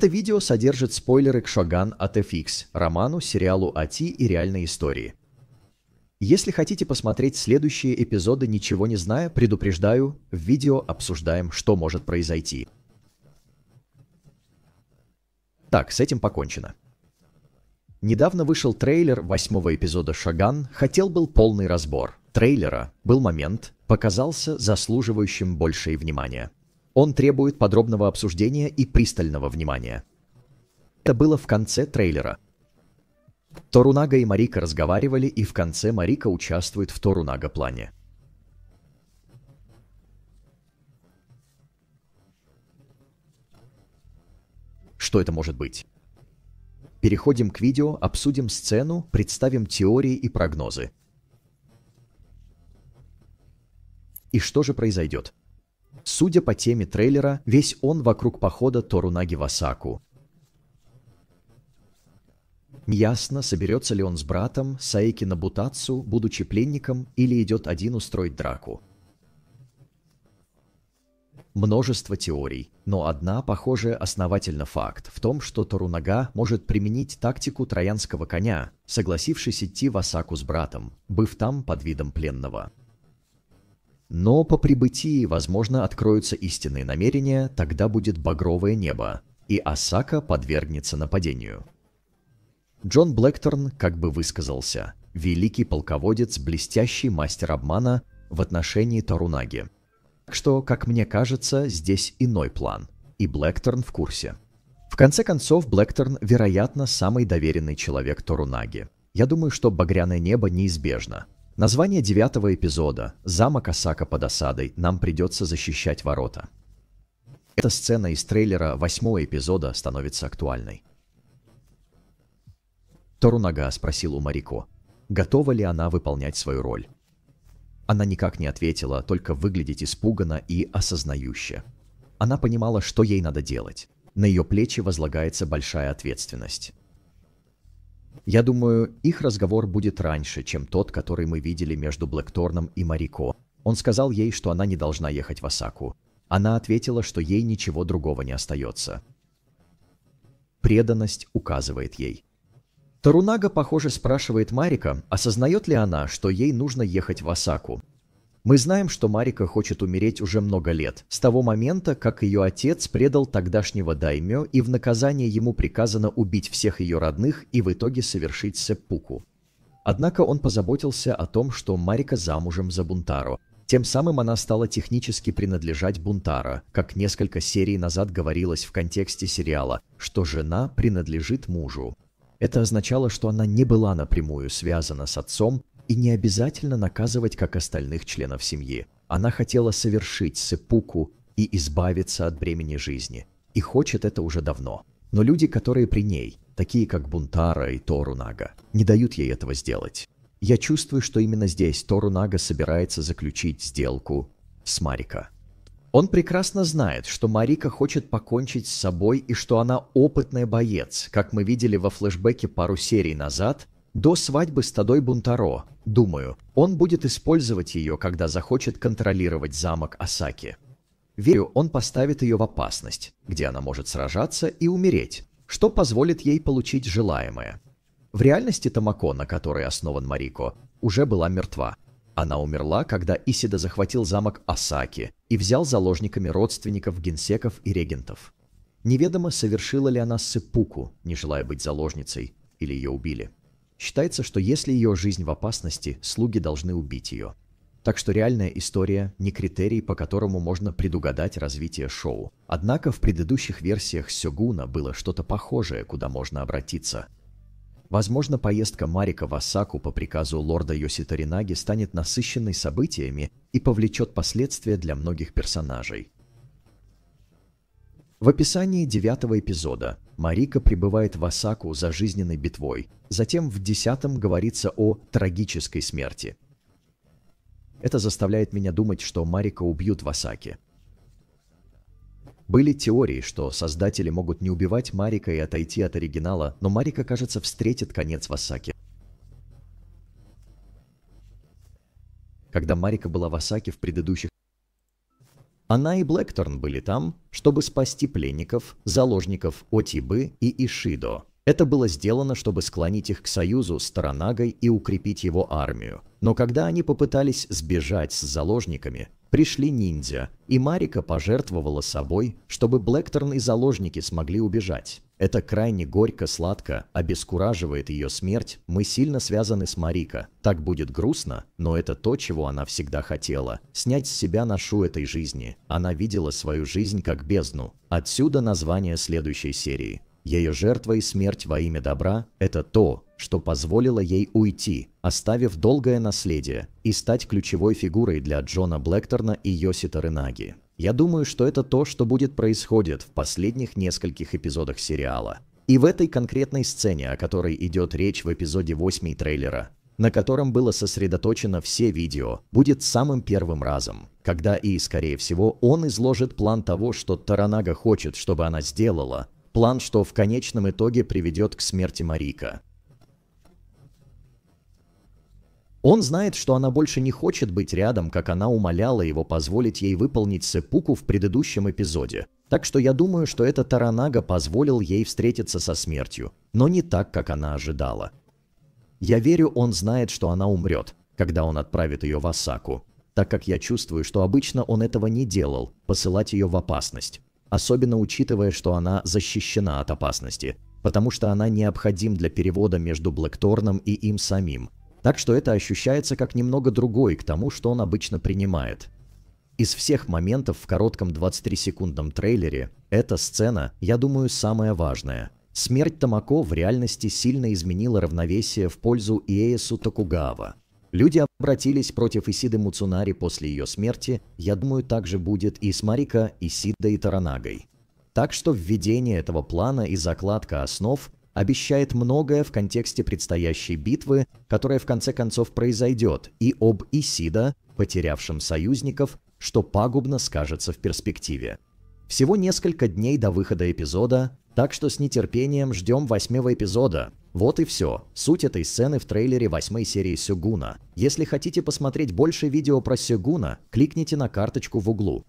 Это видео содержит спойлеры к Шоган от FX, роману, сериалу АТ и реальной истории. Если хотите посмотреть следующие эпизоды, ничего не зная, предупреждаю, в видео обсуждаем, что может произойти. Так, с этим покончено. Недавно вышел трейлер восьмого эпизода «Шаган», хотел был полный разбор. Трейлера был момент, показался заслуживающим большей внимания. Он требует подробного обсуждения и пристального внимания. Это было в конце трейлера. Торунага и Марика разговаривали, и в конце Марика участвует в Торунага-плане. Что это может быть? Переходим к видео, обсудим сцену, представим теории и прогнозы. И что же произойдет? Судя по теме трейлера, весь он вокруг похода Торунаги в Осаку. Неясно, соберется ли он с братом Саики Набутацу, будучи пленником, или идет один устроить драку. Множество теорий, но одна, похоже, основательно факт в том, что Торунага может применить тактику троянского коня, согласившись идти в Осаку с братом, быв там под видом пленного. Но по прибытии, возможно, откроются истинные намерения, тогда будет багровое небо, и Осака подвергнется нападению. Джон Блэкторн как бы высказался. Великий полководец, блестящий мастер обмана в отношении Тарунаги. Так что, как мне кажется, здесь иной план. И Блэкторн в курсе. В конце концов, Блэкторн, вероятно, самый доверенный человек Торунаги. Я думаю, что багряное небо неизбежно. Название девятого эпизода «Замок Осака под осадой. Нам придется защищать ворота». Эта сцена из трейлера восьмого эпизода становится актуальной. Торунага спросил у Марико, готова ли она выполнять свою роль. Она никак не ответила, только выглядеть испуганно и осознающе. Она понимала, что ей надо делать. На ее плечи возлагается большая ответственность. Я думаю, их разговор будет раньше, чем тот, который мы видели между Блэкторном и Марико. Он сказал ей, что она не должна ехать в Осаку. Она ответила, что ей ничего другого не остается. Преданность указывает ей. Тарунага, похоже, спрашивает Марика, осознает ли она, что ей нужно ехать в Осаку, мы знаем, что Марика хочет умереть уже много лет, с того момента, как ее отец предал тогдашнего даймё, и в наказание ему приказано убить всех ее родных и в итоге совершить сеппуку. Однако он позаботился о том, что Марика замужем за Бунтаро. Тем самым она стала технически принадлежать Бунтаро, как несколько серий назад говорилось в контексте сериала, что жена принадлежит мужу. Это означало, что она не была напрямую связана с отцом, и не обязательно наказывать, как остальных членов семьи. Она хотела совершить сепуку и избавиться от бремени жизни. И хочет это уже давно. Но люди, которые при ней, такие как Бунтара и Торунага, не дают ей этого сделать. Я чувствую, что именно здесь Торунага собирается заключить сделку с Марика. Он прекрасно знает, что Марика хочет покончить с собой и что она опытная боец, как мы видели во флешбеке пару серий назад, до свадьбы с Тадой Бунтаро, думаю, он будет использовать ее, когда захочет контролировать замок Асаки. Верю, он поставит ее в опасность, где она может сражаться и умереть, что позволит ей получить желаемое. В реальности Тамако, на которой основан Марико, уже была мертва. Она умерла, когда Исида захватил замок Асаки и взял заложниками родственников, генсеков и регентов. Неведомо, совершила ли она сыпуку, не желая быть заложницей, или ее убили. Считается, что если ее жизнь в опасности, слуги должны убить ее. Так что реальная история не критерий, по которому можно предугадать развитие шоу. Однако в предыдущих версиях Сёгуна было что-то похожее, куда можно обратиться. Возможно, поездка Марика в Осаку по приказу лорда Йоситаринаги станет насыщенной событиями и повлечет последствия для многих персонажей. В описании девятого эпизода Марика прибывает в Осаку за жизненной битвой. Затем в десятом говорится о трагической смерти. Это заставляет меня думать, что Марика убьют в Осаке. Были теории, что создатели могут не убивать Марика и отойти от оригинала, но Марика, кажется, встретит конец в Осаке. Когда Марика была в Осаке в предыдущих она и Блэкторн были там, чтобы спасти пленников, заложников Отибы и Ишидо. Это было сделано, чтобы склонить их к союзу с Таранагой и укрепить его армию. Но когда они попытались сбежать с заложниками, пришли ниндзя, и Марика пожертвовала собой, чтобы Блэкторн и заложники смогли убежать. Это крайне горько-сладко, обескураживает ее смерть, мы сильно связаны с Марика. Так будет грустно, но это то, чего она всегда хотела. Снять с себя ношу этой жизни. Она видела свою жизнь как бездну. Отсюда название следующей серии. Ее жертва и смерть во имя добра – это то, что позволило ей уйти, оставив долгое наследие, и стать ключевой фигурой для Джона Блэкторна и Йосита Ренаги. Я думаю, что это то, что будет происходить в последних нескольких эпизодах сериала. И в этой конкретной сцене, о которой идет речь в эпизоде 8 трейлера, на котором было сосредоточено все видео, будет самым первым разом, когда и, скорее всего, он изложит план того, что Таранага хочет, чтобы она сделала, план, что в конечном итоге приведет к смерти Марика. Он знает, что она больше не хочет быть рядом, как она умоляла его позволить ей выполнить сепуку в предыдущем эпизоде. Так что я думаю, что этот Таранага позволил ей встретиться со смертью, но не так, как она ожидала. Я верю, он знает, что она умрет, когда он отправит ее в Осаку, так как я чувствую, что обычно он этого не делал, посылать ее в опасность, особенно учитывая, что она защищена от опасности, потому что она необходим для перевода между Блэкторном и им самим – так что это ощущается как немного другой к тому, что он обычно принимает. Из всех моментов в коротком 23-секундном трейлере эта сцена, я думаю, самая важная. Смерть Тамако в реальности сильно изменила равновесие в пользу Иэсу Токугава. Люди обратились против Исиды Муцунари после ее смерти, я думаю, также будет и с Марика, Исидой и Таранагой. Так что введение этого плана и закладка основ обещает многое в контексте предстоящей битвы, которая в конце концов произойдет, и об Исида, потерявшем союзников, что пагубно скажется в перспективе. Всего несколько дней до выхода эпизода, так что с нетерпением ждем восьмого эпизода. Вот и все. Суть этой сцены в трейлере восьмой серии Сюгуна. Если хотите посмотреть больше видео про Сюгуна, кликните на карточку в углу.